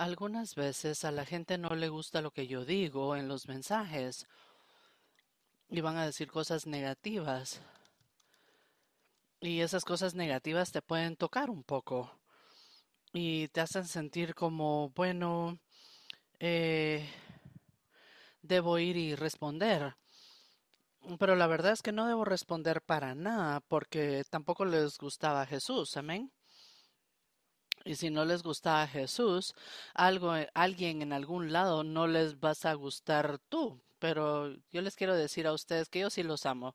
Algunas veces a la gente no le gusta lo que yo digo en los mensajes y van a decir cosas negativas. Y esas cosas negativas te pueden tocar un poco y te hacen sentir como, bueno, eh, debo ir y responder. Pero la verdad es que no debo responder para nada porque tampoco les gustaba Jesús, amén. Y si no les gusta a Jesús, algo, eh, alguien en algún lado no les vas a gustar tú. Pero yo les quiero decir a ustedes que yo sí los amo.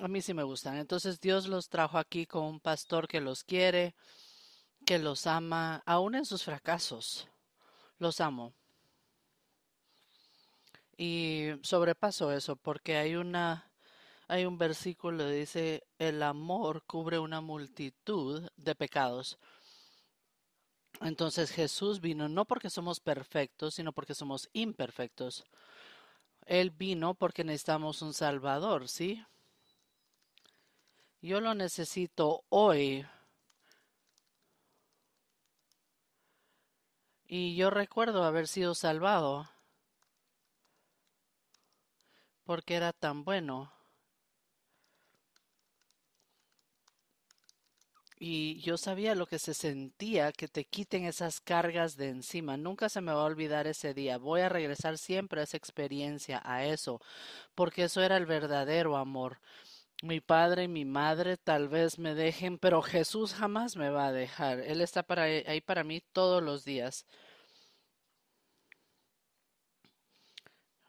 A mí sí me gustan. Entonces Dios los trajo aquí con un pastor que los quiere, que los ama, aún en sus fracasos. Los amo. Y sobrepaso eso porque hay una hay un versículo que dice el amor cubre una multitud de pecados. Entonces Jesús vino no porque somos perfectos, sino porque somos imperfectos. Él vino porque necesitamos un Salvador, ¿sí? Yo lo necesito hoy. Y yo recuerdo haber sido salvado porque era tan bueno. Y yo sabía lo que se sentía que te quiten esas cargas de encima. Nunca se me va a olvidar ese día. Voy a regresar siempre a esa experiencia, a eso, porque eso era el verdadero amor. Mi padre y mi madre tal vez me dejen, pero Jesús jamás me va a dejar. Él está para, e, ahí para mí todos los días.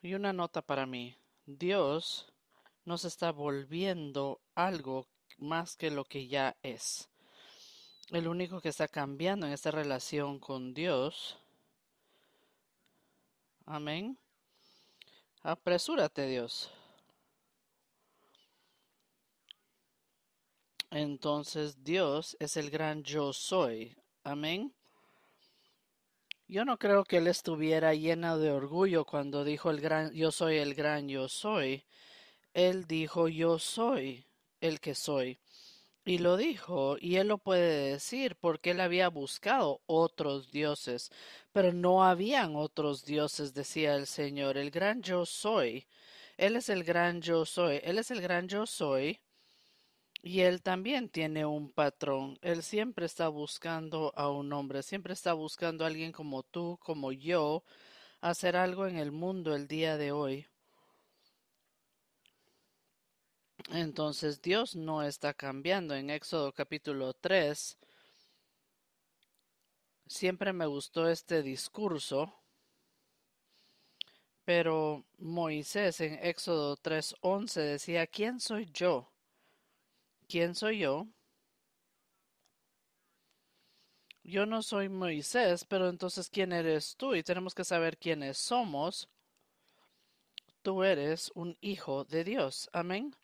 Y una nota para mí. Dios nos está volviendo algo más que lo que ya es el único que está cambiando en esta relación con Dios. Amén. Apresúrate, Dios. Entonces Dios es el gran yo soy. Amén. Yo no creo que él estuviera lleno de orgullo cuando dijo el gran yo soy el gran yo soy. Él dijo yo soy el que soy. Y lo dijo, y él lo puede decir, porque él había buscado otros dioses, pero no habían otros dioses, decía el Señor, el gran yo soy. Él es el gran yo soy, él es el gran yo soy, y él también tiene un patrón. Él siempre está buscando a un hombre, siempre está buscando a alguien como tú, como yo, hacer algo en el mundo el día de hoy. Entonces Dios no está cambiando. En Éxodo capítulo 3, siempre me gustó este discurso, pero Moisés en Éxodo 3:11 decía, ¿quién soy yo? ¿Quién soy yo? Yo no soy Moisés, pero entonces ¿quién eres tú? Y tenemos que saber quiénes somos. Tú eres un hijo de Dios. Amén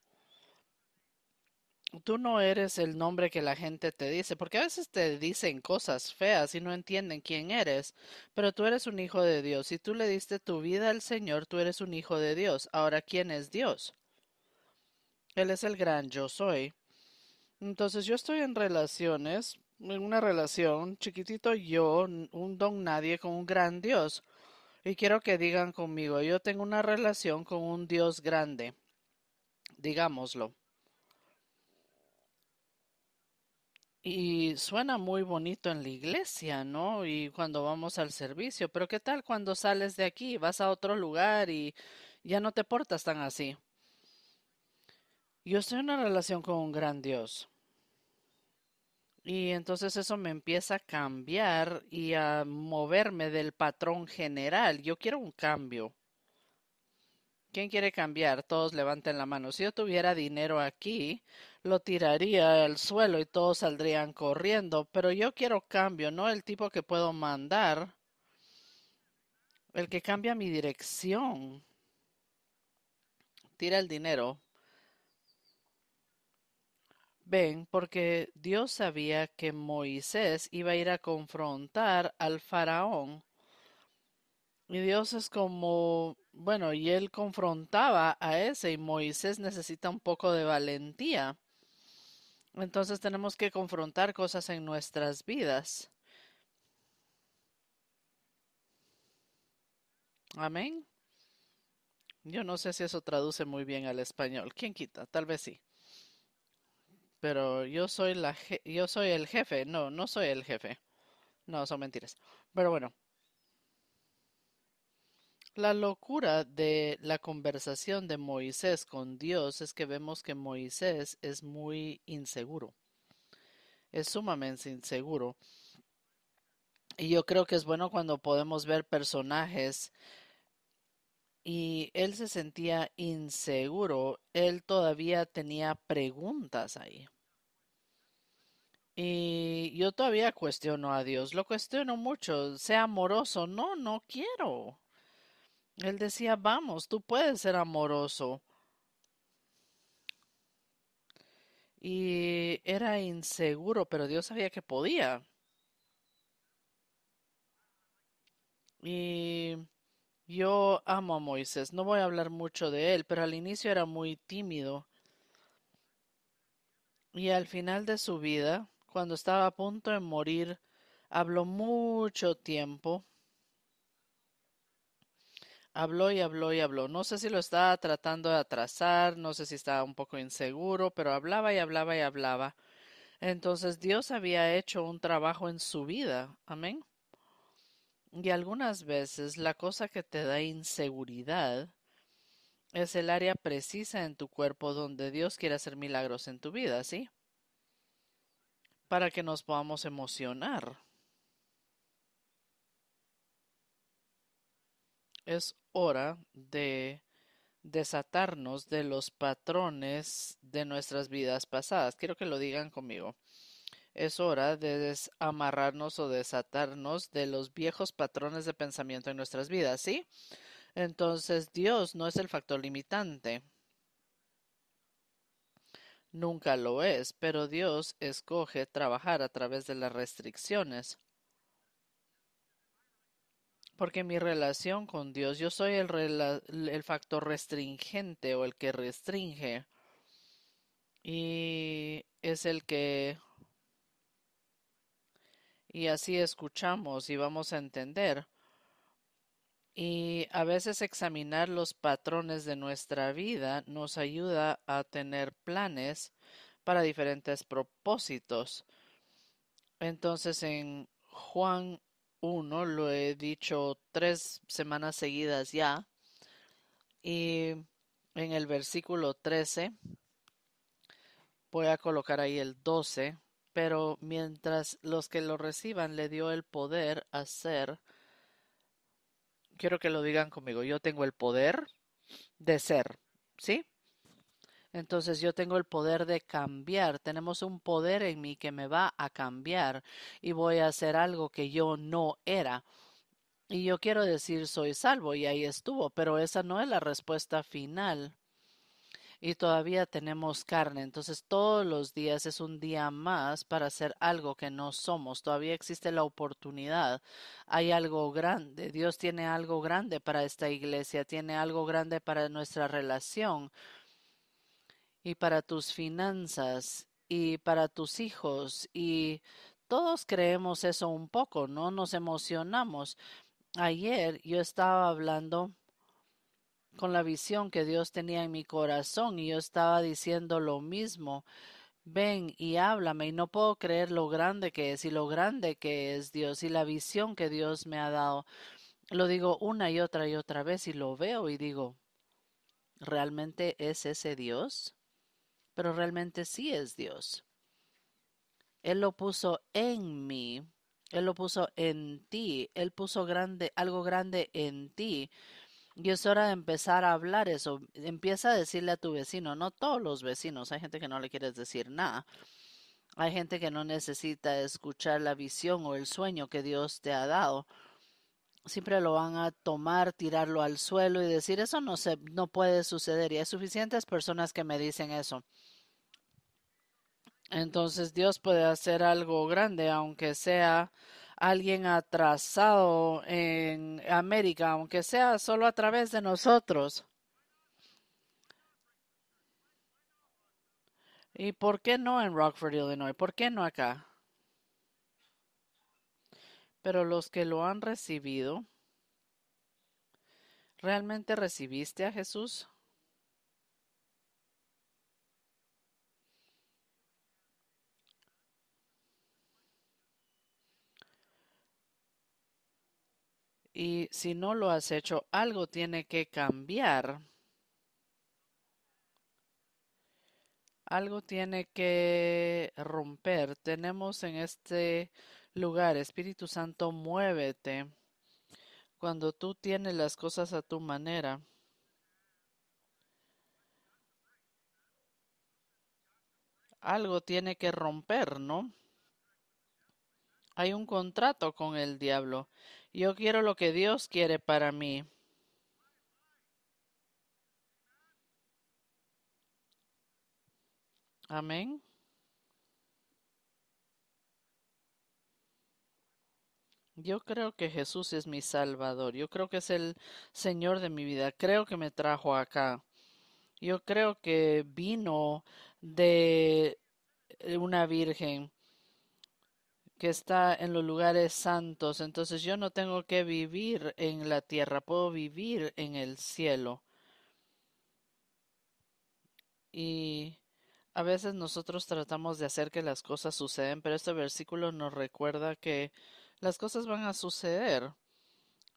tú no eres el nombre que la gente te dice, porque a veces te dicen cosas feas y no entienden quién eres, pero tú eres un hijo de Dios. Si tú le diste tu vida al Señor, tú eres un hijo de Dios. Ahora, ¿quién es Dios? Él es el gran yo soy. Entonces yo estoy en relaciones, en una relación, chiquitito yo, un don nadie con un gran Dios. Y quiero que digan conmigo, yo tengo una relación con un Dios grande. Digámoslo. Y suena muy bonito en la iglesia, ¿no? Y cuando vamos al servicio, pero ¿qué tal cuando sales de aquí, vas a otro lugar y ya no te portas tan así? Yo estoy en una relación con un gran Dios. Y entonces eso me empieza a cambiar y a moverme del patrón general. Yo quiero un cambio. ¿Quién quiere cambiar? Todos levanten la mano. Si yo tuviera dinero aquí, lo tiraría al suelo y todos saldrían corriendo, pero yo quiero cambio, no el tipo que puedo mandar, el que cambia mi dirección. Tira el dinero. Ven, porque Dios sabía que Moisés iba a ir a confrontar al faraón. Y Dios es como bueno, y él confrontaba a ese y Moisés necesita un poco de valentía. Entonces tenemos que confrontar cosas en nuestras vidas. Amén. Yo no sé si eso traduce muy bien al español. ¿Quién quita? Tal vez sí. Pero yo soy la yo soy el jefe. No, no soy el jefe. No, son mentiras. Pero bueno. La locura de la conversación de Moisés con Dios es que vemos que Moisés es muy inseguro, es sumamente inseguro. Y yo creo que es bueno cuando podemos ver personajes y él se sentía inseguro, él todavía tenía preguntas ahí. Y yo todavía cuestiono a Dios, lo cuestiono mucho, sea amoroso, no, no quiero. Él decía, vamos, tú puedes ser amoroso. Y era inseguro, pero Dios sabía que podía. Y yo amo a Moisés, no voy a hablar mucho de él, pero al inicio era muy tímido. Y al final de su vida, cuando estaba a punto de morir, habló mucho tiempo Habló y habló y habló. No sé si lo estaba tratando de atrasar, no sé si estaba un poco inseguro, pero hablaba y hablaba y hablaba. Entonces Dios había hecho un trabajo en su vida. Amén. Y algunas veces la cosa que te da inseguridad es el área precisa en tu cuerpo donde Dios quiere hacer milagros en tu vida, ¿sí? Para que nos podamos emocionar. es hora de desatarnos de los patrones de nuestras vidas pasadas. Quiero que lo digan conmigo. Es hora de desamarrarnos o desatarnos de los viejos patrones de pensamiento en nuestras vidas, ¿sí? Entonces Dios no es el factor limitante. Nunca lo es, pero Dios escoge trabajar a través de las restricciones. Porque mi relación con Dios, yo soy el, factor restringente o el que restringe. Y es el que... Y así escuchamos y vamos a entender. Y a veces examinar los patrones de nuestra vida nos ayuda a tener planes para diferentes propósitos. Entonces en Juan uno, lo he dicho tres semanas seguidas ya, y en el versículo 13, voy a colocar ahí el 12, pero mientras los que lo reciban le dio el poder a ser quiero que lo digan conmigo, yo tengo el poder de ser, ¿sí? Entonces yo tengo el poder de cambiar. Tenemos un poder en mí que me va a cambiar y voy a hacer algo que yo no era. Y yo quiero decir soy salvo y ahí estuvo, pero esa no es la respuesta final. Y todavía tenemos carne, entonces todos los días es un día más para hacer algo que no somos. Todavía existe la oportunidad. Hay algo grande. Dios tiene algo grande para esta iglesia, tiene algo grande para nuestra relación y para tus finanzas y para tus hijos y todos creemos eso un poco, ¿no? Nos emocionamos. Ayer yo estaba hablando con la visión que Dios tenía en mi corazón y yo estaba diciendo lo mismo. Ven y háblame y no puedo creer lo grande que es y lo grande que es Dios y la visión que Dios me ha dado. Lo digo una y otra y otra vez y lo veo y digo, ¿realmente es ese Dios? pero realmente sí es Dios. Él lo puso en mí, Él lo puso en ti, Él puso grande, algo grande en ti. Y es hora de empezar a hablar eso. Empieza a decirle a tu vecino, no todos los vecinos, hay gente que no le quieres decir nada. Hay gente que no necesita escuchar la visión o el sueño que Dios te ha dado siempre lo van a tomar, tirarlo al suelo y decir, eso no, se, no puede suceder. Y hay suficientes personas que me dicen eso. Entonces Dios puede hacer algo grande, aunque sea alguien atrasado en América, aunque sea solo a través de nosotros. ¿Y por qué no en Rockford, Illinois? ¿Por qué no acá? Pero los que lo han recibido, ¿realmente recibiste a Jesús? Y si no lo has hecho, algo tiene que cambiar. Algo tiene que romper. Tenemos en este lugar. Espíritu Santo, muévete cuando tú tienes las cosas a tu manera. Algo tiene que romper, ¿no? Hay un contrato con el diablo. Yo quiero lo que Dios quiere para mí. Amén. Yo creo que Jesús es mi Salvador. Yo creo que es el Señor de mi vida. Creo que me trajo acá. Yo creo que vino de una virgen que está en los lugares santos. Entonces yo no tengo que vivir en la tierra, puedo vivir en el cielo. Y a veces nosotros tratamos de hacer que las cosas suceden, pero este versículo nos recuerda que las cosas van a suceder.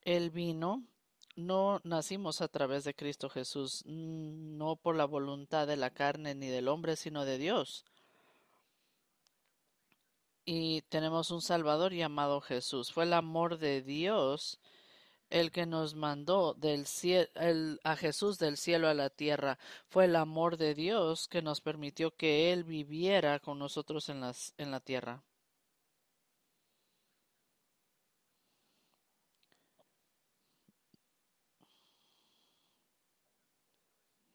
el vino, no nacimos a través de Cristo Jesús, no por la voluntad de la carne ni del hombre, sino de Dios. Y tenemos un Salvador llamado Jesús. Fue el amor de Dios el que nos mandó del cielo, a Jesús del cielo a la tierra. Fue el amor de Dios que nos permitió que Él viviera con nosotros en, las, en la tierra.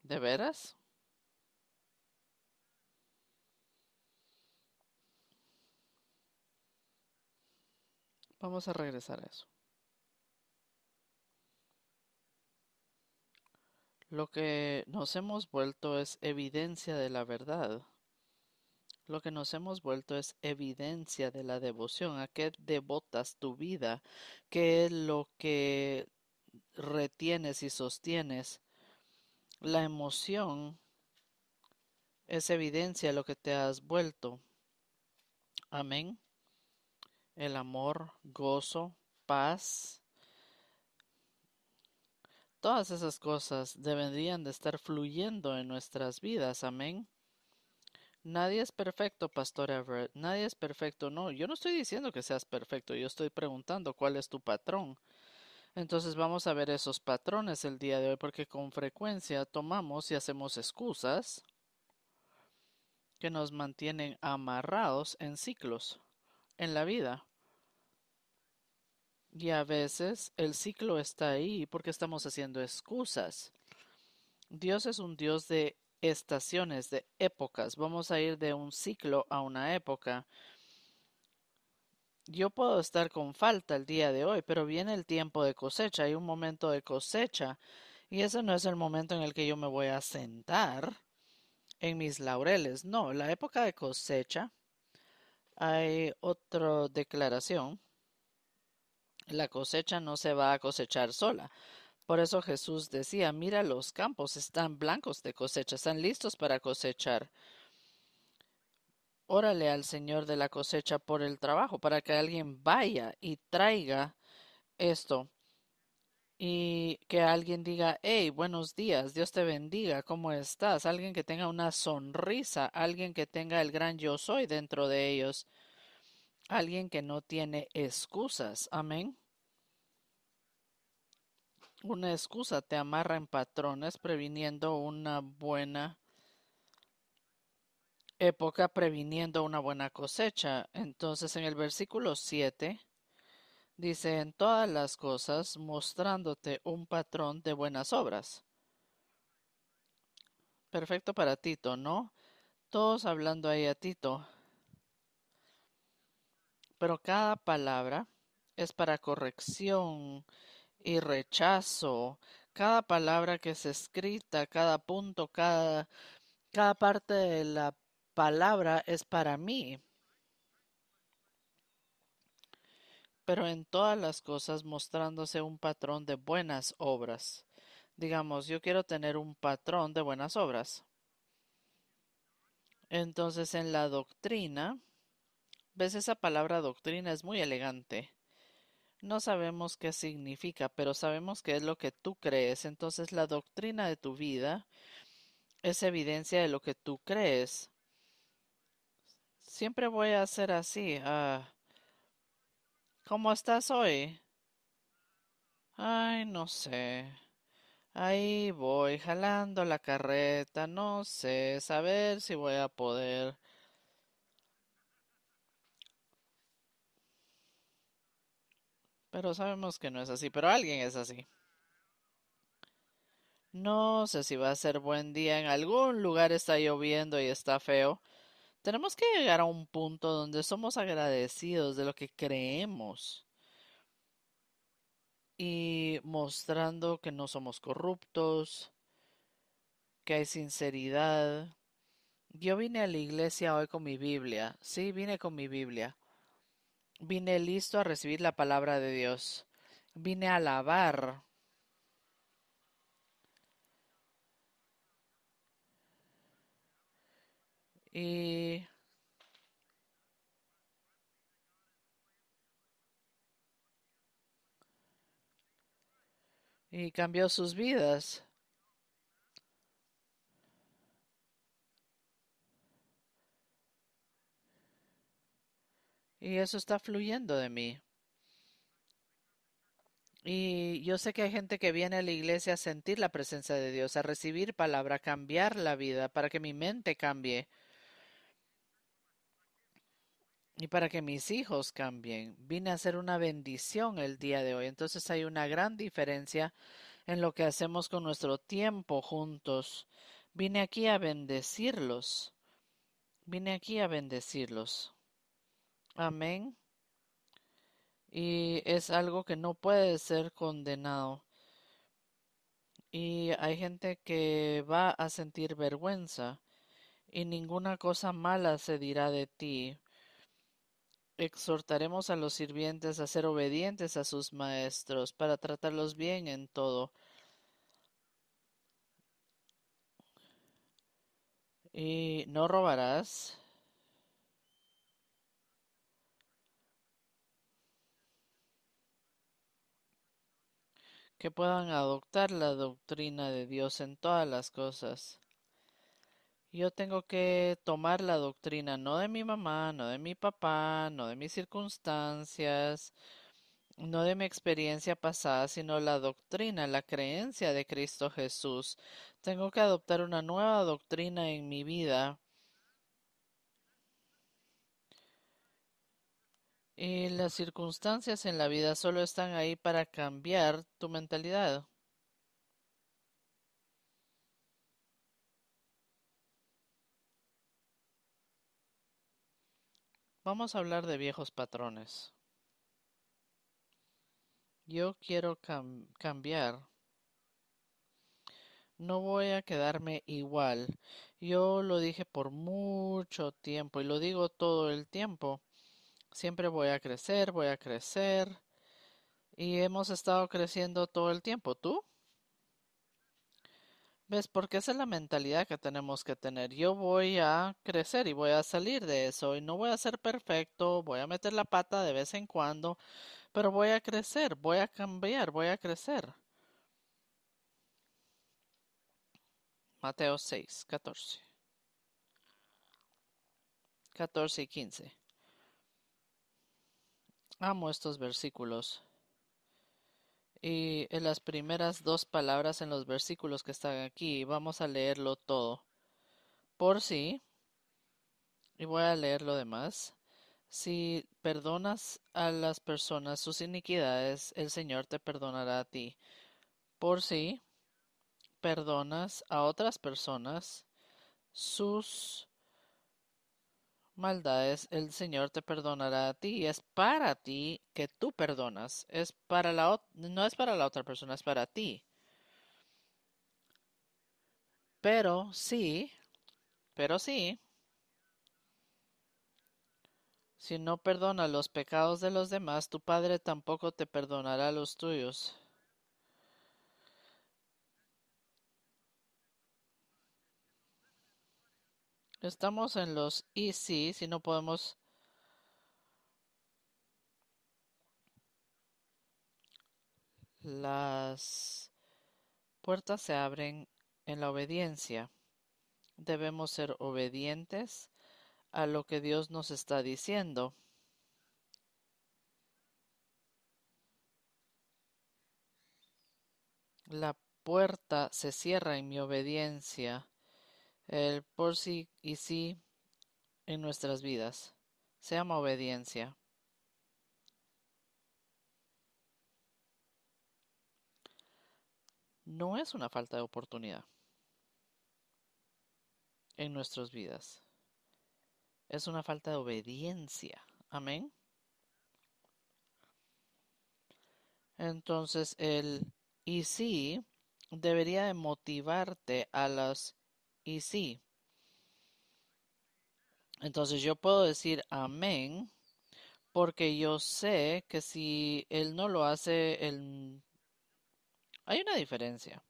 ¿De veras? Vamos a regresar a eso. Lo que nos hemos vuelto es evidencia de la verdad. Lo que nos hemos vuelto es evidencia de la devoción. ¿A qué devotas tu vida? ¿Qué es lo que retienes y sostienes la emoción es evidencia de lo que te has vuelto. Amén. El amor, gozo, paz, todas esas cosas deberían de estar fluyendo en nuestras vidas. Amén. Nadie es perfecto, Pastor Everett. Nadie es perfecto. No, yo no estoy diciendo que seas perfecto. Yo estoy preguntando cuál es tu patrón. Entonces vamos a ver esos patrones el día de hoy porque con frecuencia tomamos y hacemos excusas que nos mantienen amarrados en ciclos en la vida. Y a veces el ciclo está ahí porque estamos haciendo excusas. Dios es un Dios de estaciones, de épocas. Vamos a ir de un ciclo a una época yo puedo estar con falta el día de hoy, pero viene el tiempo de cosecha, hay un momento de cosecha y ese no es el momento en el que yo me voy a sentar en mis laureles. No, la época de cosecha hay otra declaración. La cosecha no se va a cosechar sola. Por eso Jesús decía, mira los campos están blancos de cosecha, están listos para cosechar órale al Señor de la cosecha por el trabajo, para que alguien vaya y traiga esto. Y que alguien diga, hey, buenos días, Dios te bendiga, ¿cómo estás? Alguien que tenga una sonrisa, alguien que tenga el gran yo soy dentro de ellos, alguien que no tiene excusas, amén. Una excusa te amarra en patrones, previniendo una buena época previniendo una buena cosecha. Entonces en el versículo 7 dice, en todas las cosas mostrándote un patrón de buenas obras. Perfecto para Tito, ¿no? Todos hablando ahí a Tito. Pero cada palabra es para corrección y rechazo. Cada palabra que es escrita, cada punto, cada, cada parte de la palabra es para mí. Pero en todas las cosas mostrándose un patrón de buenas obras. Digamos, yo quiero tener un patrón de buenas obras. Entonces, en la doctrina, ves esa palabra doctrina es muy elegante. No sabemos qué significa, pero sabemos que es lo que tú crees. Entonces, la doctrina de tu vida es evidencia de lo que tú crees. Siempre voy a ser así. Ah, ¿Cómo estás hoy? Ay, no sé. Ahí voy, jalando la carreta, no sé, saber si voy a poder. Pero sabemos que no es así, pero alguien es así. No sé si va a ser buen día. En algún lugar está lloviendo y está feo. Tenemos que llegar a un punto donde somos agradecidos de lo que creemos y mostrando que no somos corruptos, que hay sinceridad. Yo vine a la iglesia hoy con mi Biblia, sí, vine con mi Biblia. Vine listo a recibir la palabra de Dios. Vine a alabar Eh, y cambió sus vidas. Y eso está fluyendo de mí. Y yo sé que hay gente que viene a la iglesia a sentir la presencia de Dios, a recibir palabra, a cambiar la vida, para que mi mente cambie y para que mis hijos cambien. Vine a hacer una bendición el día de hoy. Entonces hay una gran diferencia en lo que hacemos con nuestro tiempo juntos. Vine aquí a bendecirlos. Vine aquí a bendecirlos. Amén. Y es algo que no puede ser condenado. Y hay gente que va a sentir vergüenza y ninguna cosa mala se dirá de ti Exhortaremos a los sirvientes a ser obedientes a sus maestros, para tratarlos bien en todo. Y no robarás. que puedan adoptar la doctrina de Dios en todas las cosas. Yo tengo que tomar la doctrina, no de mi mamá, no de mi papá, no de mis circunstancias, no de mi experiencia pasada, sino la doctrina, la creencia de Cristo Jesús. Tengo que adoptar una nueva doctrina en mi vida. Y las circunstancias en la vida solo están ahí para cambiar tu mentalidad. Vamos a hablar de viejos patrones. Yo quiero cambiar. No voy a quedarme igual. Yo lo dije por mucho tiempo y lo digo todo el tiempo. Siempre voy a crecer, voy a crecer. Y hemos estado creciendo todo el tiempo. ¿Tú? ¿Ves? Porque esa es la mentalidad que tenemos que tener. Yo voy a crecer y voy a salir de eso y no voy a ser perfecto, voy a meter la pata de vez en cuando, pero voy a crecer, voy a cambiar, voy a crecer. Mateo 6, 14. 14 y 15. Amo estos versículos y en las primeras dos palabras en los versículos que están aquí. Vamos a leerlo todo. Por si, y voy a leer lo demás. Si perdonas a las personas sus iniquidades, el Señor te perdonará a ti. Por si perdonas a otras personas sus maldades el Señor te perdonará a ti, es para ti que tú perdonas, es para la no es para la otra persona, es para ti. Pero sí, pero sí, si no perdona los pecados de los demás, tu Padre tampoco te perdonará los tuyos. estamos en los easy si no podemos las puertas se abren en la obediencia. Debemos ser obedientes a lo que Dios nos está diciendo. La puerta se cierra en mi obediencia. El por sí y sí en nuestras vidas. Se llama obediencia. No es una falta de oportunidad en nuestras vidas. Es una falta de obediencia. Amén. Entonces el y sí debería de motivarte a las y sí. Entonces yo puedo decir amén porque yo sé que si él no lo hace, él... hay una diferencia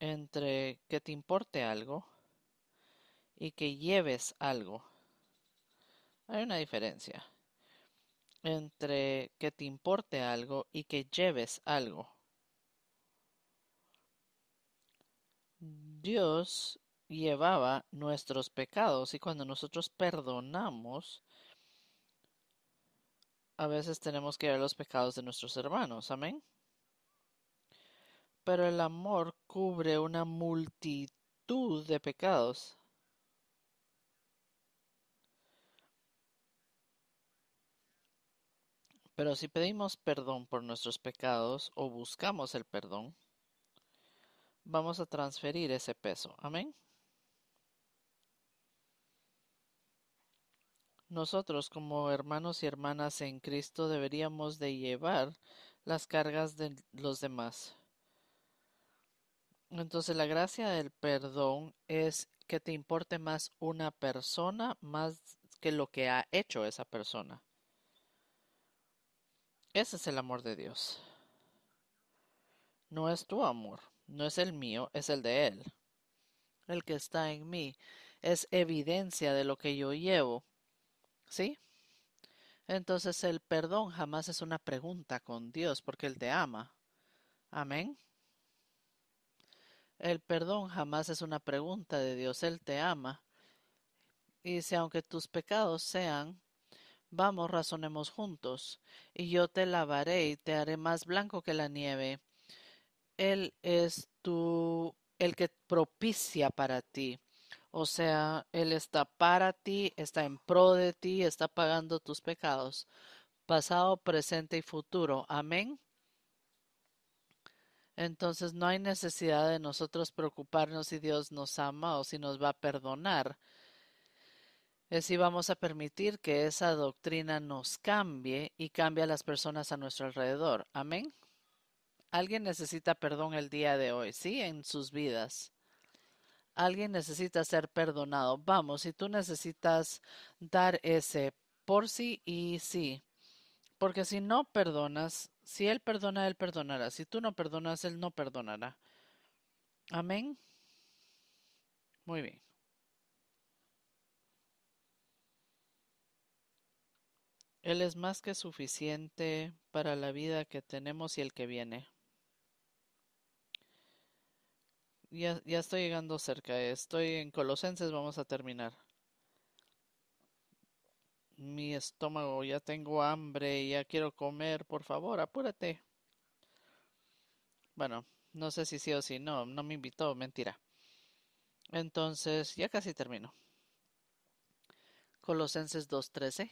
entre que te importe algo y que lleves algo. Hay una diferencia entre que te importe algo y que lleves algo. Dios llevaba nuestros pecados y cuando nosotros perdonamos, a veces tenemos que ver los pecados de nuestros hermanos, amén. Pero el amor cubre una multitud de pecados. Pero si pedimos perdón por nuestros pecados o buscamos el perdón, vamos a transferir ese peso. Amén. Nosotros como hermanos y hermanas en Cristo deberíamos de llevar las cargas de los demás. Entonces la gracia del perdón es que te importe más una persona más que lo que ha hecho esa persona. Ese es el amor de Dios. No es tu amor no es el mío, es el de Él. El que está en mí es evidencia de lo que yo llevo. ¿Sí? Entonces el perdón jamás es una pregunta con Dios porque Él te ama. Amén. El perdón jamás es una pregunta de Dios, Él te ama. Y si aunque tus pecados sean, vamos, razonemos juntos, y yo te lavaré y te haré más blanco que la nieve, él es tu, el que propicia para ti. O sea, Él está para ti, está en pro de ti, está pagando tus pecados, pasado, presente y futuro. Amén. Entonces no hay necesidad de nosotros preocuparnos si Dios nos ama o si nos va a perdonar. Es si vamos a permitir que esa doctrina nos cambie y cambie a las personas a nuestro alrededor. Amén. Alguien necesita perdón el día de hoy, ¿sí? En sus vidas. Alguien necesita ser perdonado. Vamos, si tú necesitas dar ese por sí y sí. Porque si no perdonas, si Él perdona, Él perdonará. Si tú no perdonas, Él no perdonará. Amén. Muy bien. Él es más que suficiente para la vida que tenemos y el que viene. ya, ya estoy llegando cerca. Estoy en Colosenses, vamos a terminar. Mi estómago, ya tengo hambre, ya quiero comer, por favor, apúrate. Bueno, no sé si sí o si sí. no, no me invitó, mentira. Entonces, ya casi termino. Colosenses 2.13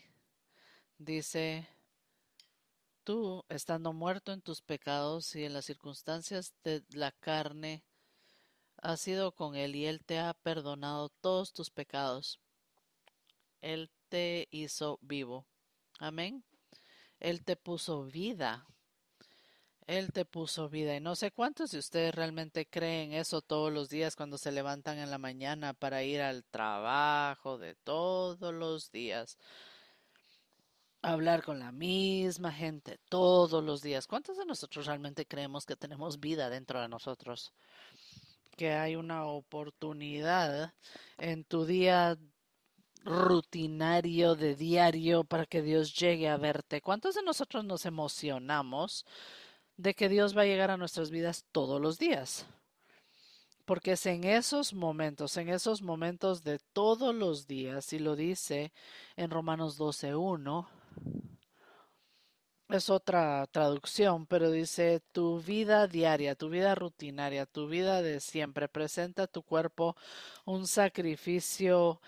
dice, tú, estando muerto en tus pecados y en las circunstancias de la carne, ha sido con Él y Él te ha perdonado todos tus pecados. Él te hizo vivo. Amén. Él te puso vida. Él te puso vida. Y no sé cuántos de ustedes realmente creen eso todos los días cuando se levantan en la mañana para ir al trabajo de todos los días. Hablar con la misma gente todos los días. ¿Cuántos de nosotros realmente creemos que tenemos vida dentro de nosotros? que hay una oportunidad en tu día rutinario de diario para que Dios llegue a verte. ¿Cuántos de nosotros nos emocionamos de que Dios va a llegar a nuestras vidas todos los días? Porque es en esos momentos, en esos momentos de todos los días, y lo dice en Romanos 12.1, es otra traducción, pero dice tu vida diaria, tu vida rutinaria, tu vida de siempre, presenta tu cuerpo un sacrificio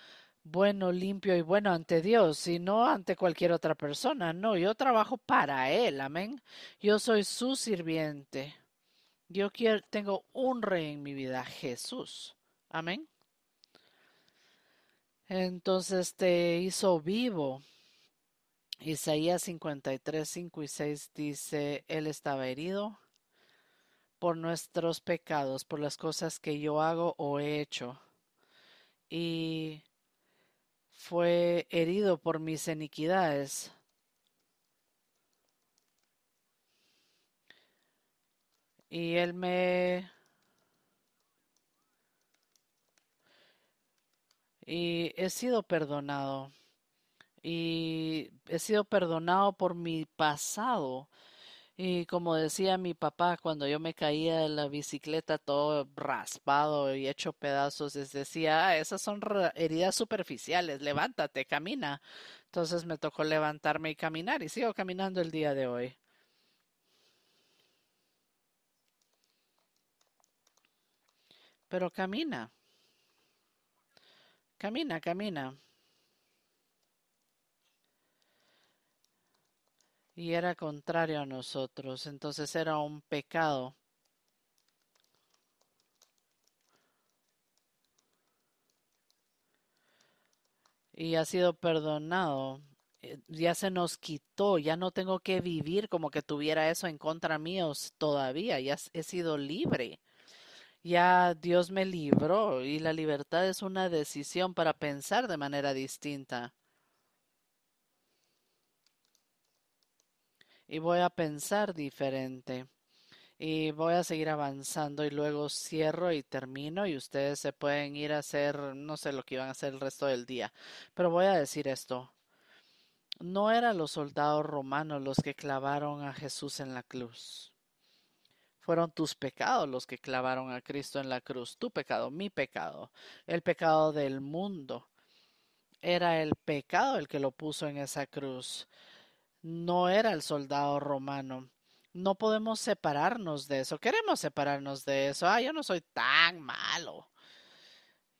bueno, limpio y bueno ante Dios y no ante cualquier otra persona. No, yo trabajo para Él, amén. Yo soy su sirviente. Yo quiero, tengo un rey en mi vida, Jesús. Amén. Entonces te hizo vivo Isaías 53, 5 y 6 dice, Él estaba herido por nuestros pecados, por las cosas que yo hago o he hecho. Y fue herido por mis iniquidades. Y él me... Y he sido perdonado y he sido perdonado por mi pasado. Y como decía mi papá, cuando yo me caía de la bicicleta todo raspado y hecho pedazos, les decía, ah, esas son heridas superficiales, levántate, camina. Entonces me tocó levantarme y caminar y sigo caminando el día de hoy. Pero camina, camina, camina. y era contrario a nosotros, entonces era un pecado. Y ha sido perdonado. Eh, ya se nos quitó, ya no tengo que vivir como que tuviera eso en contra míos todavía, ya he sido libre. Ya Dios me libró y la libertad es una decisión para pensar de manera distinta. y voy a pensar diferente y voy a seguir avanzando y luego cierro y termino y ustedes se pueden ir a hacer, no sé lo que iban a hacer el resto del día, pero voy a decir esto. No eran los soldados romanos los que clavaron a Jesús en la cruz. Fueron tus pecados los que clavaron a Cristo en la cruz, tu pecado, mi pecado, el pecado del mundo. Era el pecado el que lo puso en esa cruz no era el soldado romano. No podemos separarnos de eso. Queremos separarnos de eso. Ah, yo no soy tan malo.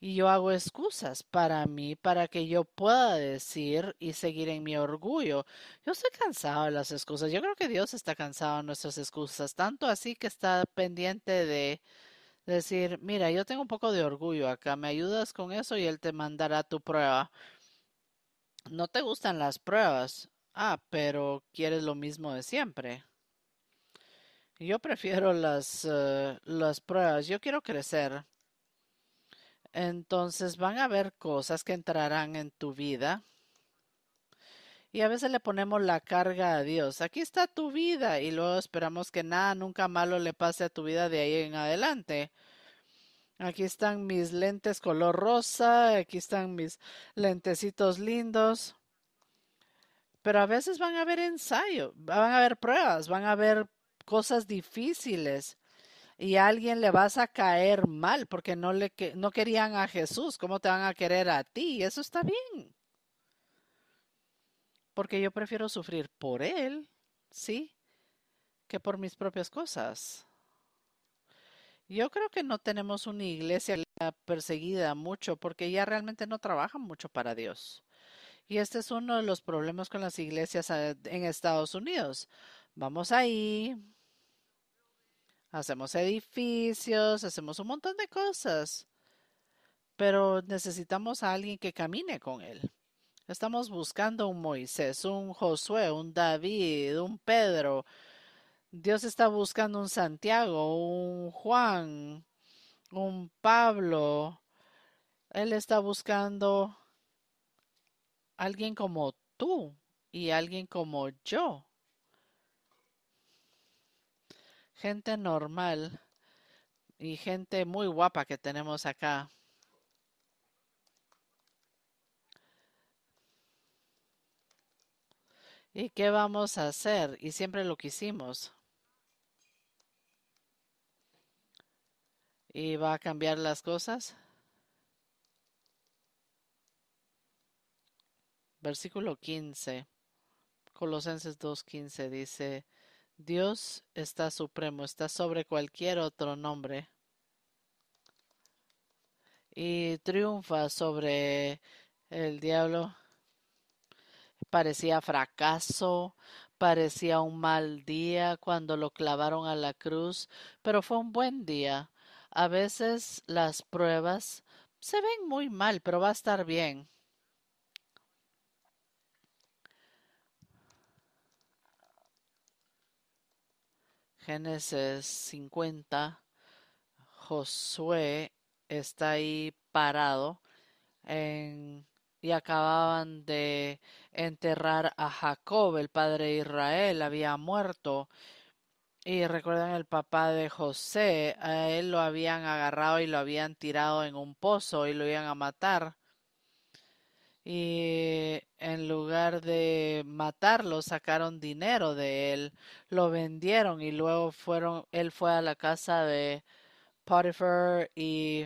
Y yo hago excusas para mí, para que yo pueda decir y seguir en mi orgullo. Yo estoy cansado de las excusas. Yo creo que Dios está cansado de nuestras excusas. Tanto así que está pendiente de decir, mira, yo tengo un poco de orgullo acá. ¿Me ayudas con eso? Y Él te mandará tu prueba. No te gustan las pruebas. Ah, pero quieres lo mismo de siempre. Yo prefiero las, eh, las pruebas. Yo quiero crecer. Entonces van a haber cosas que entrarán en tu vida. Y a veces le ponemos la carga a Dios. Aquí está tu vida. Y luego esperamos que nada, nunca malo le pase a tu vida de ahí en adelante. Aquí están mis lentes color rosa. Aquí están mis lentecitos lindos pero a veces van a haber ensayo, van a haber pruebas, van a haber cosas difíciles y a alguien le vas a caer mal porque no le no querían a Jesús, ¿cómo te van a querer a ti? Eso está bien. Porque yo prefiero sufrir por él, ¿sí? que por mis propias cosas. Yo creo que no tenemos una iglesia perseguida mucho porque ya realmente no trabajan mucho para Dios. Y este es uno de los problemas con las iglesias eh, en Estados Unidos. Vamos ahí, hacemos edificios, hacemos un montón de cosas, pero necesitamos a alguien que camine con él. Estamos buscando un Moisés, un Josué, un David, un Pedro. Dios está buscando un Santiago, un Juan, un Pablo. Él está buscando alguien como tú y alguien como yo. Gente normal y gente muy guapa que tenemos acá. ¿Y qué vamos a hacer? Y siempre lo quisimos. ¿Y va a cambiar las cosas? versículo 15, Colosenses 2.15 dice, Dios está supremo, está sobre cualquier otro nombre y triunfa sobre el diablo. Parecía fracaso, parecía un mal día cuando lo clavaron a la cruz, pero fue un buen día. A veces las pruebas se ven muy mal, pero va a estar bien. Génesis 50, Josué está ahí parado y acababan de enterrar a Jacob, el padre de Israel, había muerto. Y recuerdan el papá de José, a él lo habían agarrado y lo habían tirado en un pozo y lo iban a matar y en lugar de matarlo sacaron dinero de él, lo vendieron y luego fueron, él fue a la casa de Potiphar y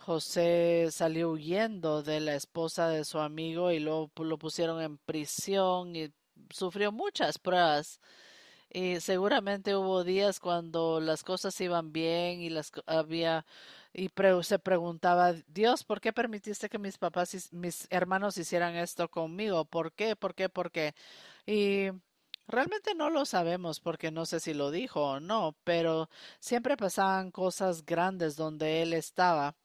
José salió huyendo de la esposa de su amigo y luego lo pusieron en prisión y sufrió muchas pruebas. Y seguramente hubo días cuando las cosas iban bien y las había y se preguntaba, Dios, ¿por qué permitiste que mis papás, y mis hermanos hicieran esto conmigo? ¿Por qué? ¿Por qué? ¿Por qué? Y realmente no lo sabemos porque no sé si lo dijo o no, pero siempre pasaban cosas grandes donde él estaba.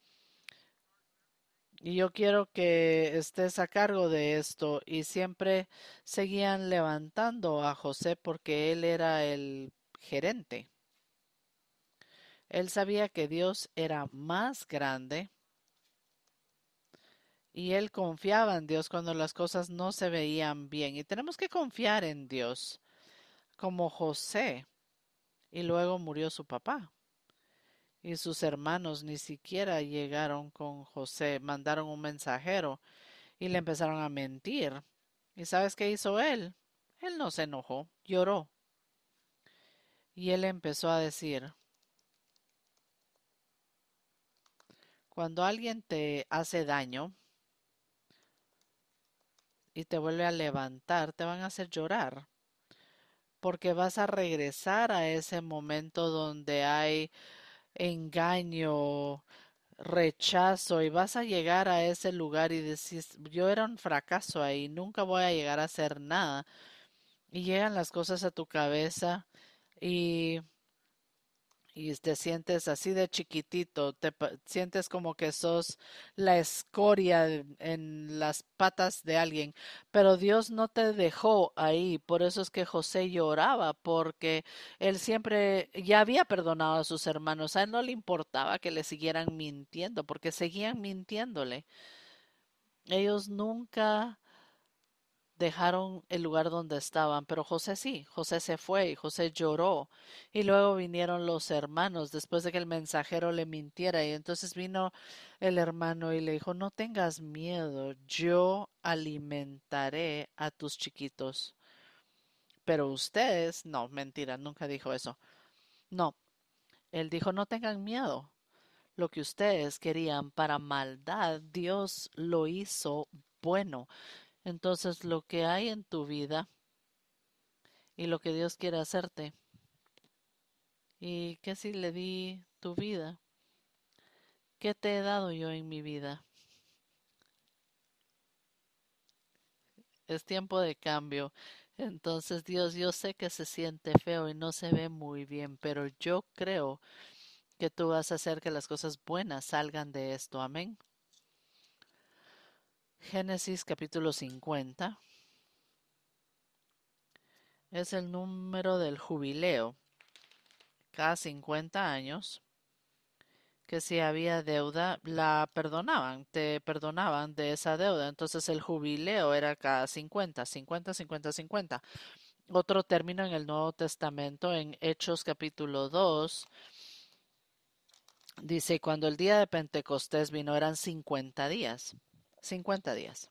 Y yo quiero que estés a cargo de esto. Y siempre seguían levantando a José porque él era el gerente. Él sabía que Dios era más grande y él confiaba en Dios cuando las cosas no se veían bien. Y tenemos que confiar en Dios, como José. Y luego murió su papá. Y sus hermanos ni siquiera llegaron con José, mandaron un mensajero y le empezaron a mentir. ¿Y sabes qué hizo él? Él no se enojó, lloró. Y él empezó a decir, Cuando alguien te hace daño y te vuelve a levantar, te van a hacer llorar porque vas a regresar a ese momento donde hay engaño, rechazo y vas a llegar a ese lugar y decís, yo era un fracaso ahí, nunca voy a llegar a hacer nada. Y llegan las cosas a tu cabeza y y te sientes así de chiquitito, te sientes como que sos la escoria en las patas de alguien, pero Dios no te dejó ahí, por eso es que José lloraba, porque él siempre ya había perdonado a sus hermanos, a él no le importaba que le siguieran mintiendo, porque seguían mintiéndole. Ellos nunca dejaron el lugar donde estaban, pero José sí, José se fue y José lloró. Y luego vinieron los hermanos después de que el mensajero le mintiera. Y entonces vino el hermano y le dijo, no tengas miedo, yo alimentaré a tus chiquitos. Pero ustedes, no, mentira, nunca dijo eso. No, él dijo, no tengan miedo. Lo que ustedes querían para maldad, Dios lo hizo bueno entonces lo que hay en tu vida y lo que Dios quiere hacerte. ¿Y qué si le di tu vida? ¿Qué te he dado yo en mi vida? Es tiempo de cambio. Entonces, Dios, yo sé que se siente feo y no se ve muy bien, pero yo creo que tú vas a hacer que las cosas buenas salgan de esto. Amén. Génesis capítulo 50 es el número del jubileo cada 50 años que si había deuda la perdonaban, te perdonaban de esa deuda. Entonces el jubileo era cada 50, 50, 50, 50. Otro término en el Nuevo Testamento, en Hechos capítulo 2, dice, cuando el día de Pentecostés vino eran 50 días. 50 días.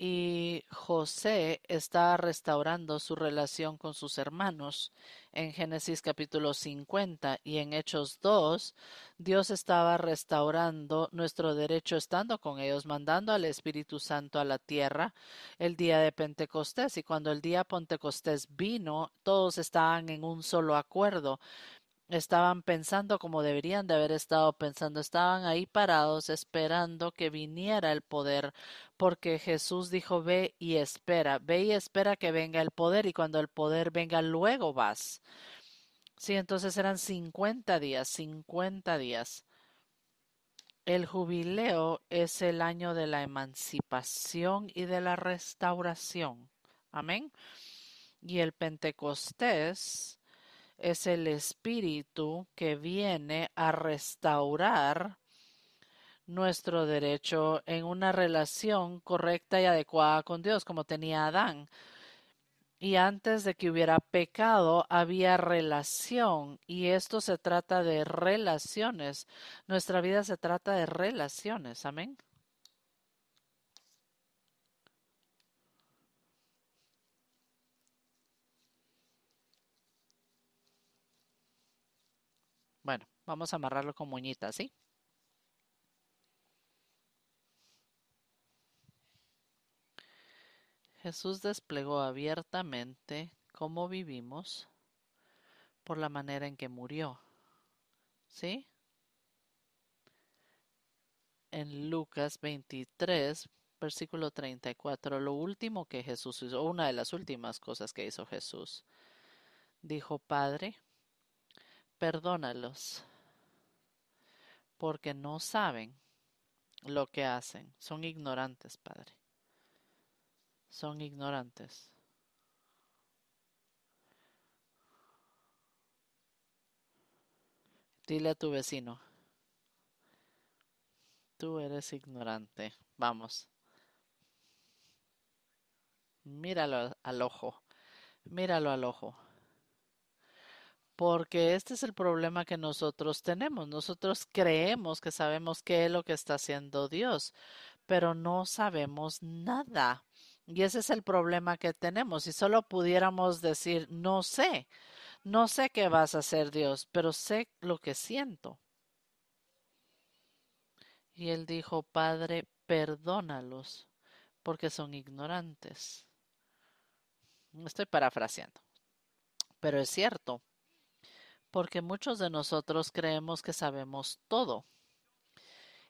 Y José está restaurando su relación con sus hermanos. En Génesis capítulo 50 y en Hechos 2, Dios estaba restaurando nuestro derecho estando con ellos, mandando al Espíritu Santo a la tierra el día de Pentecostés. Y cuando el día Pentecostés vino, todos estaban en un solo acuerdo Estaban pensando como deberían de haber estado pensando, estaban ahí parados esperando que viniera el poder, porque Jesús dijo, ve y espera, ve y espera que venga el poder y cuando el poder venga luego vas. Sí, entonces eran 50 días, 50 días. El jubileo es el año de la emancipación y de la restauración. Amén. Y el Pentecostés es el Espíritu que viene a restaurar nuestro derecho en una relación correcta y adecuada con Dios, como tenía Adán. Y antes de que hubiera pecado, había relación. Y esto se trata de relaciones. Nuestra vida se trata de relaciones. Amén. Vamos a amarrarlo con muñitas, ¿sí? Jesús desplegó abiertamente cómo vivimos por la manera en que murió. ¿Sí? En Lucas 23, versículo 34, lo último que Jesús hizo, una de las últimas cosas que hizo Jesús, dijo, Padre, perdónalos, porque no saben lo que hacen. Son ignorantes, Padre. Son ignorantes. Dile a tu vecino, tú eres ignorante. Vamos. Míralo al ojo. Míralo al ojo porque este es el problema que nosotros tenemos. Nosotros creemos que sabemos qué es lo que está haciendo Dios, pero no sabemos nada. Y ese es el problema que tenemos. Si solo pudiéramos decir, no sé, no sé qué vas a hacer Dios, pero sé lo que siento. Y él dijo, Padre, perdónalos, porque son ignorantes. Estoy parafraseando, pero es cierto porque muchos de nosotros creemos que sabemos todo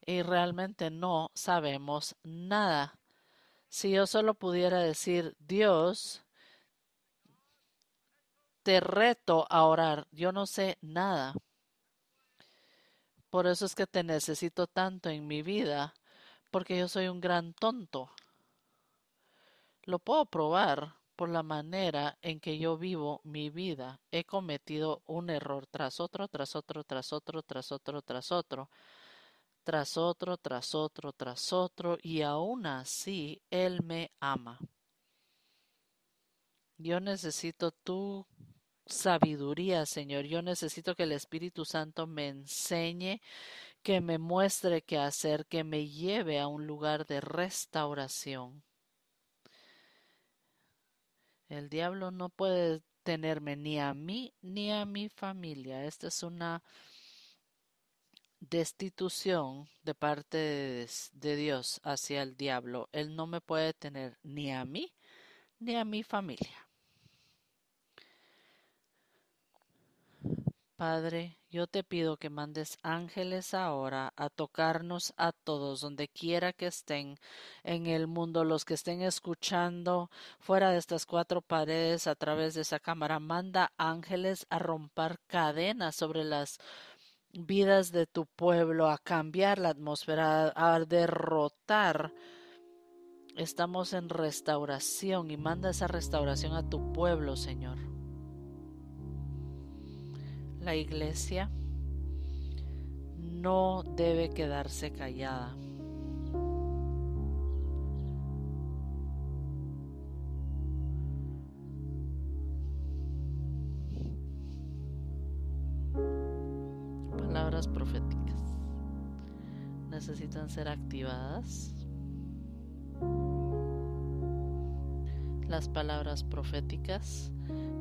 y realmente no sabemos nada. Si yo solo pudiera decir, Dios, te reto a orar, yo no sé nada. Por eso es que te necesito tanto en mi vida, porque yo soy un gran tonto. Lo puedo probar, por la manera en que yo vivo mi vida, he cometido un error tras otro, tras otro, tras otro, tras otro, tras otro, tras otro, tras otro, tras otro, y aún así Él me ama. Yo necesito tu sabiduría, Señor. Yo necesito que el Espíritu Santo me enseñe, que me muestre qué hacer, que me lleve a un lugar de restauración. El diablo no puede tenerme ni a mí ni a mi familia. Esta es una destitución de parte de, Dios hacia el diablo. Él no me puede tener ni a mí ni a mi familia. Padre, yo te pido que mandes ángeles ahora a tocarnos a todos, donde quiera que estén en el mundo, los que estén escuchando fuera de estas cuatro paredes a través de esa cámara, manda ángeles a romper cadenas sobre las vidas de tu pueblo, a cambiar la atmósfera, a derrotar. Estamos en restauración y manda esa restauración a tu pueblo, Señor. La iglesia no debe quedarse callada. Palabras proféticas necesitan ser activadas. Las palabras proféticas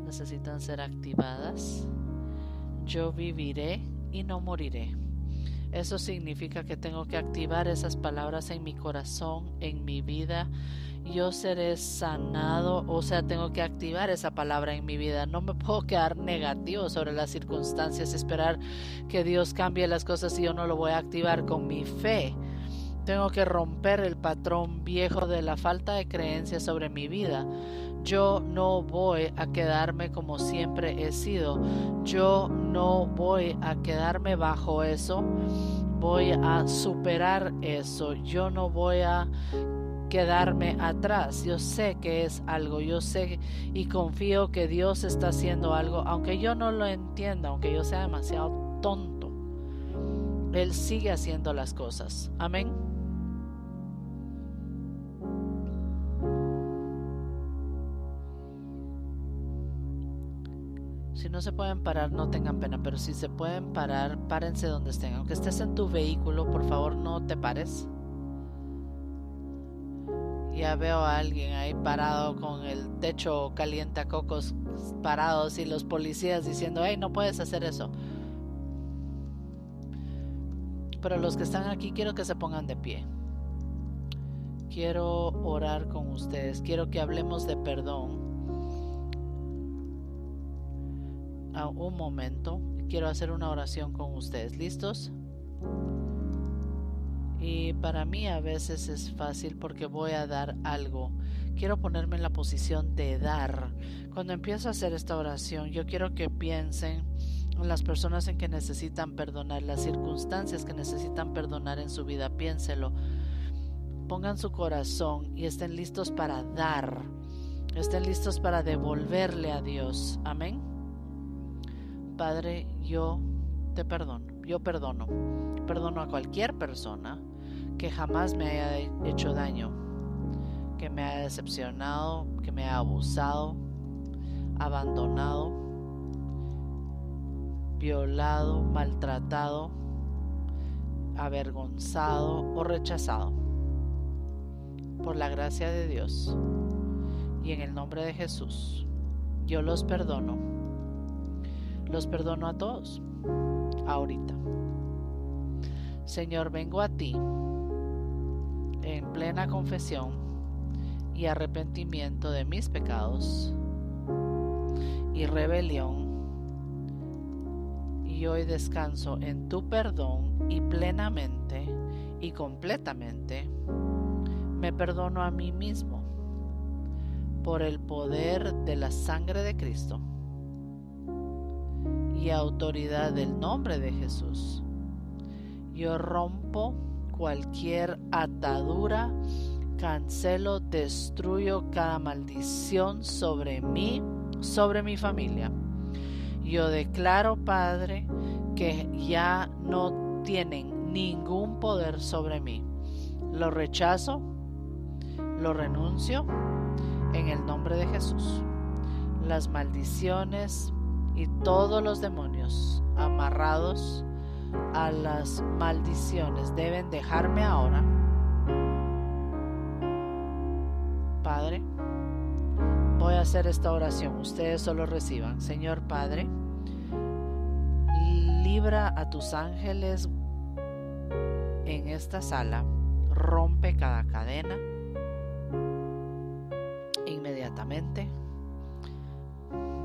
necesitan ser activadas yo viviré y no moriré. Eso significa que tengo que activar esas palabras en mi corazón, en mi vida. Yo seré sanado, o sea, tengo que activar esa palabra en mi vida. No me puedo quedar negativo sobre las circunstancias, esperar que Dios cambie las cosas y yo no lo voy a activar con mi fe. Tengo que romper el patrón viejo de la falta de creencia sobre mi vida. Yo no voy a quedarme como siempre he sido. Yo no voy a quedarme bajo eso. Voy a superar eso. Yo no voy a quedarme atrás. Yo sé que es algo, yo sé y confío que Dios está haciendo algo, aunque yo no lo entienda, aunque yo sea demasiado tonto. Él sigue haciendo las cosas. Amén. Si no se pueden parar, no tengan pena, pero si se pueden parar, párense donde estén. Aunque estés en tu vehículo, por favor, no te pares. Ya veo a alguien ahí parado con el techo caliente a cocos parados y los policías diciendo, hey, no puedes hacer eso. Pero los que están aquí quiero que se pongan de pie. Quiero orar con ustedes, quiero que hablemos de perdón un momento. Quiero hacer una oración con ustedes. ¿Listos? Y para mí a veces es fácil porque voy a dar algo. Quiero ponerme en la posición de dar. Cuando empiezo a hacer esta oración, yo quiero que piensen en las personas en que necesitan perdonar, las circunstancias que necesitan perdonar en su vida. Piénselo. Pongan su corazón y estén listos para dar. Estén listos para devolverle a Dios. Amén. Padre, yo te perdono, yo perdono, perdono a cualquier persona que jamás me haya hecho daño, que me haya decepcionado, que me haya abusado, abandonado, violado, maltratado, avergonzado o rechazado. Por la gracia de Dios y en el nombre de Jesús, yo los perdono los perdono a todos. Ahorita. Señor, vengo a ti en plena confesión y arrepentimiento de mis pecados y rebelión. Y hoy descanso en tu perdón y plenamente y completamente me perdono a mí mismo por el poder de la sangre de Cristo y autoridad del nombre de Jesús. Yo rompo cualquier atadura, cancelo, destruyo cada maldición sobre mí, sobre mi familia. Yo declaro, Padre, que ya no tienen ningún poder sobre mí. Lo rechazo, lo renuncio en el nombre de Jesús. Las maldiciones, y todos los demonios amarrados a las maldiciones deben dejarme ahora. Padre, voy a hacer esta oración. Ustedes solo reciban. Señor Padre, libra a tus ángeles en esta sala. Rompe cada cadena inmediatamente.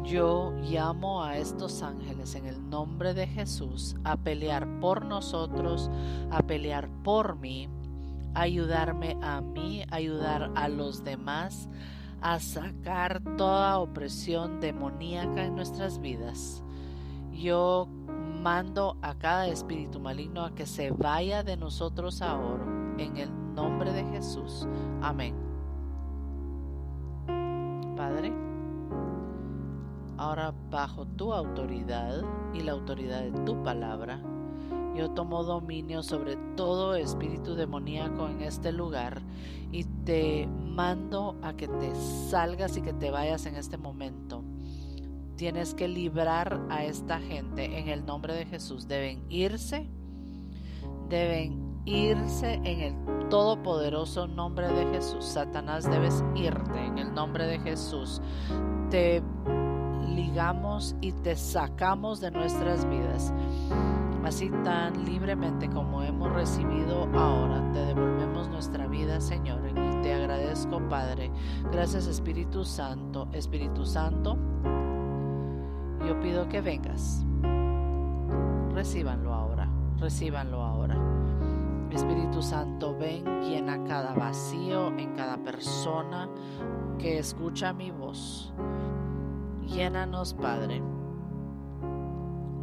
Yo llamo a estos ángeles en el nombre de Jesús a pelear por nosotros, a pelear por mí, ayudarme a mí, ayudar a los demás, a sacar toda opresión demoníaca en nuestras vidas. Yo mando a cada espíritu maligno a que se vaya de nosotros ahora, en el nombre de Jesús. Amén. Padre. Ahora bajo tu autoridad y la autoridad de tu palabra, yo tomo dominio sobre todo espíritu demoníaco en este lugar y te mando a que te salgas y que te vayas en este momento. Tienes que librar a esta gente en el nombre de Jesús. Deben irse, deben irse en el todopoderoso nombre de Jesús. Satanás, debes irte en el nombre de Jesús. Te ligamos y te sacamos de nuestras vidas. Así tan libremente como hemos recibido ahora, te devolvemos nuestra vida, Señor. Y te agradezco, Padre. Gracias, Espíritu Santo. Espíritu Santo, yo pido que vengas. Recíbanlo ahora, recíbanlo ahora. Espíritu Santo, ven, llena cada vacío en cada persona que escucha mi voz. Llénanos, Padre,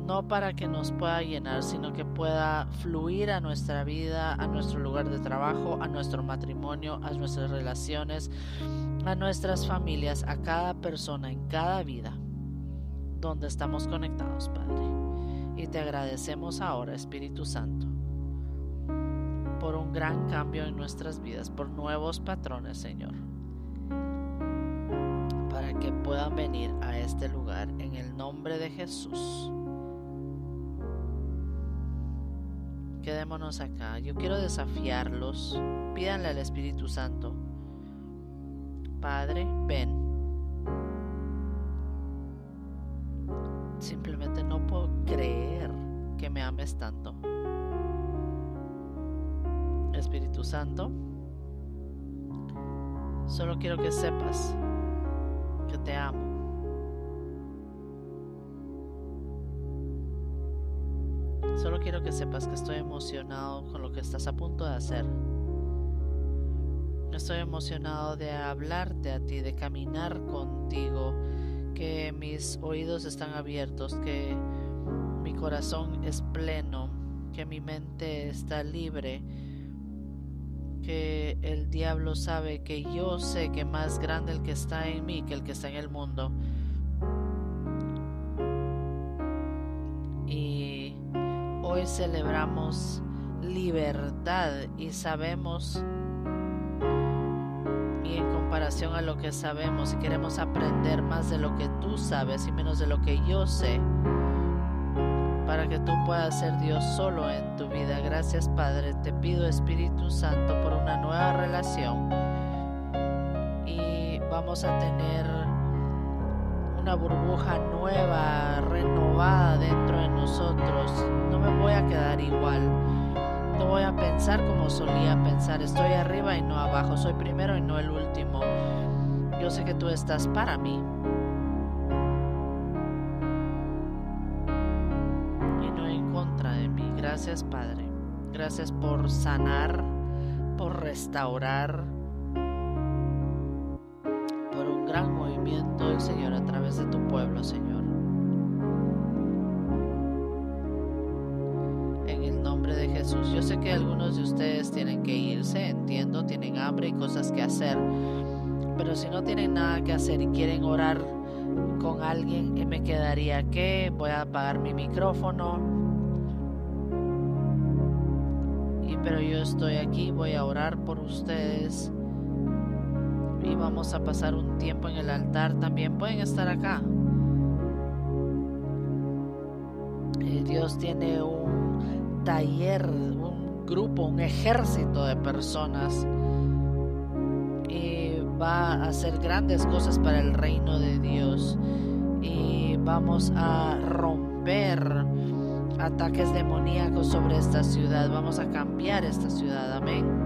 no para que nos pueda llenar, sino que pueda fluir a nuestra vida, a nuestro lugar de trabajo, a nuestro matrimonio, a nuestras relaciones, a nuestras familias, a cada persona, en cada vida, donde estamos conectados, Padre. Y te agradecemos ahora, Espíritu Santo, por un gran cambio en nuestras vidas, por nuevos patrones, Señor que puedan venir a este lugar en el nombre de Jesús. Quedémonos acá. Yo quiero desafiarlos. Pídanle al Espíritu Santo. Padre, ven. Simplemente no puedo creer que me ames tanto. Espíritu Santo, solo quiero que sepas ...que te amo. Solo quiero que sepas que estoy emocionado con lo que estás a punto de hacer. Estoy emocionado de hablarte a ti, de caminar contigo, que mis oídos están abiertos, que mi corazón es pleno, que mi mente está libre el diablo sabe que yo sé que más grande el que está en mí que el que está en el mundo. Y hoy celebramos libertad y sabemos y en comparación a lo que sabemos y queremos aprender más de lo que tú sabes y menos de lo que yo sé para que tú puedas ser Dios solo en tu vida. Gracias Padre, te pido Espíritu Santo por una nueva relación y vamos a tener una burbuja nueva, renovada dentro de nosotros. No me voy a quedar igual. No voy a pensar como solía pensar. Estoy arriba y no abajo. Soy primero y no el último. Yo sé que tú estás para mí. Gracias, Padre. Gracias por sanar, por restaurar, por un gran movimiento del Señor, a través de tu pueblo, Señor. En el nombre de Jesús. Yo sé que algunos de ustedes tienen que irse, entiendo, tienen hambre y cosas que hacer. Pero si no tienen nada que hacer y quieren orar con alguien, ¿qué eh, me quedaría que voy a apagar mi micrófono pero yo estoy aquí, voy a orar por ustedes y vamos a pasar un tiempo en el altar también. Pueden estar acá. Eh, Dios tiene un taller, un grupo, un ejército de personas y va a hacer grandes cosas para el reino de Dios y vamos a romper ataques demoníacos sobre esta ciudad. Vamos a cambiar esta ciudad. Amén.